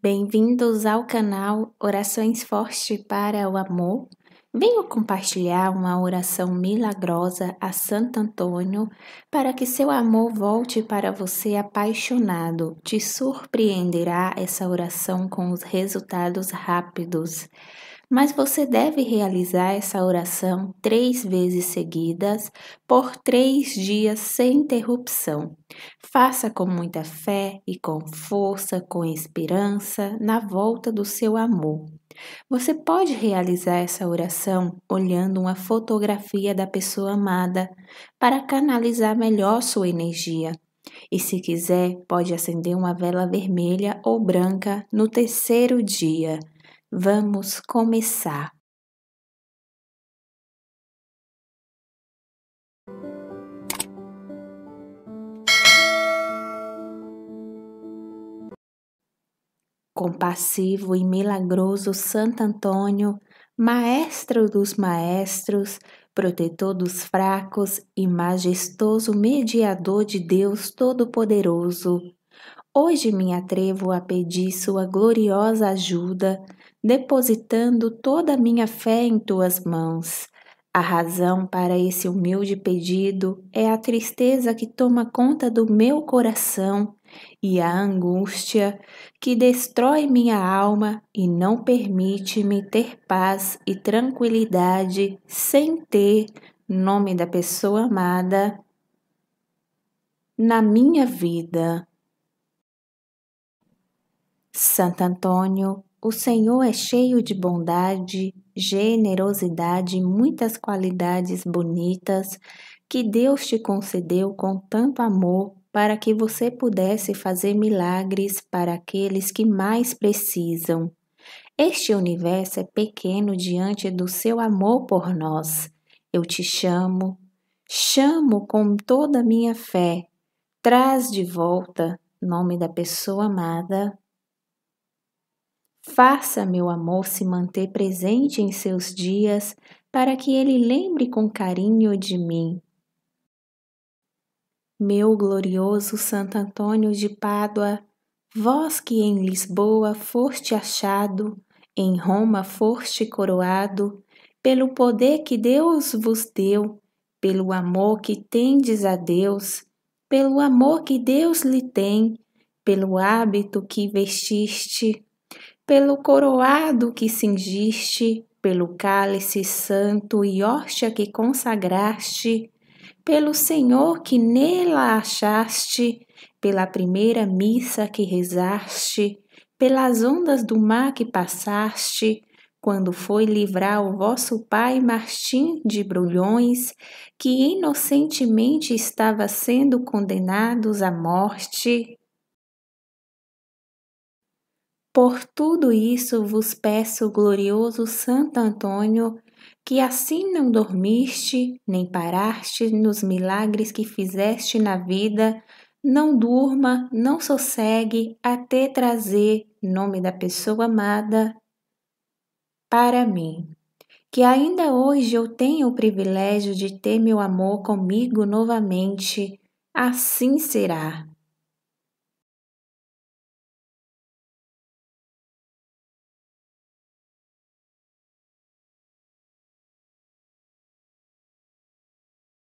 Bem-vindos ao canal Orações Forte para o Amor. Venho compartilhar uma oração milagrosa a Santo Antônio para que seu amor volte para você apaixonado. Te surpreenderá essa oração com os resultados rápidos mas você deve realizar essa oração três vezes seguidas por três dias sem interrupção. Faça com muita fé e com força, com esperança, na volta do seu amor. Você pode realizar essa oração olhando uma fotografia da pessoa amada para canalizar melhor sua energia. E se quiser, pode acender uma vela vermelha ou branca no terceiro dia Vamos começar. Compassivo e milagroso Santo Antônio, Maestro dos Maestros, protetor dos fracos e majestoso mediador de Deus Todo-Poderoso, hoje me atrevo a pedir sua gloriosa ajuda depositando toda a minha fé em tuas mãos. A razão para esse humilde pedido é a tristeza que toma conta do meu coração e a angústia que destrói minha alma e não permite-me ter paz e tranquilidade sem ter nome da pessoa amada na minha vida. Santo Antônio, o Senhor é cheio de bondade, generosidade e muitas qualidades bonitas que Deus te concedeu com tanto amor para que você pudesse fazer milagres para aqueles que mais precisam. Este universo é pequeno diante do seu amor por nós. Eu te chamo, chamo com toda a minha fé. Traz de volta, nome da pessoa amada, Faça meu amor se manter presente em seus dias, para que ele lembre com carinho de mim. Meu glorioso Santo Antônio de Pádua, vós que em Lisboa foste achado, em Roma foste coroado, pelo poder que Deus vos deu, pelo amor que tendes a Deus, pelo amor que Deus lhe tem, pelo hábito que vestiste, pelo coroado que cingiste, pelo cálice santo e hóstia que consagraste, pelo Senhor que nela achaste, pela primeira missa que rezaste, pelas ondas do mar que passaste, quando foi livrar o vosso pai Martim de Brulhões, que inocentemente estava sendo condenados à morte, por tudo isso vos peço, glorioso Santo Antônio, que assim não dormiste, nem paraste nos milagres que fizeste na vida, não durma, não sossegue até trazer, nome da pessoa amada, para mim. Que ainda hoje eu tenho o privilégio de ter meu amor comigo novamente, assim será.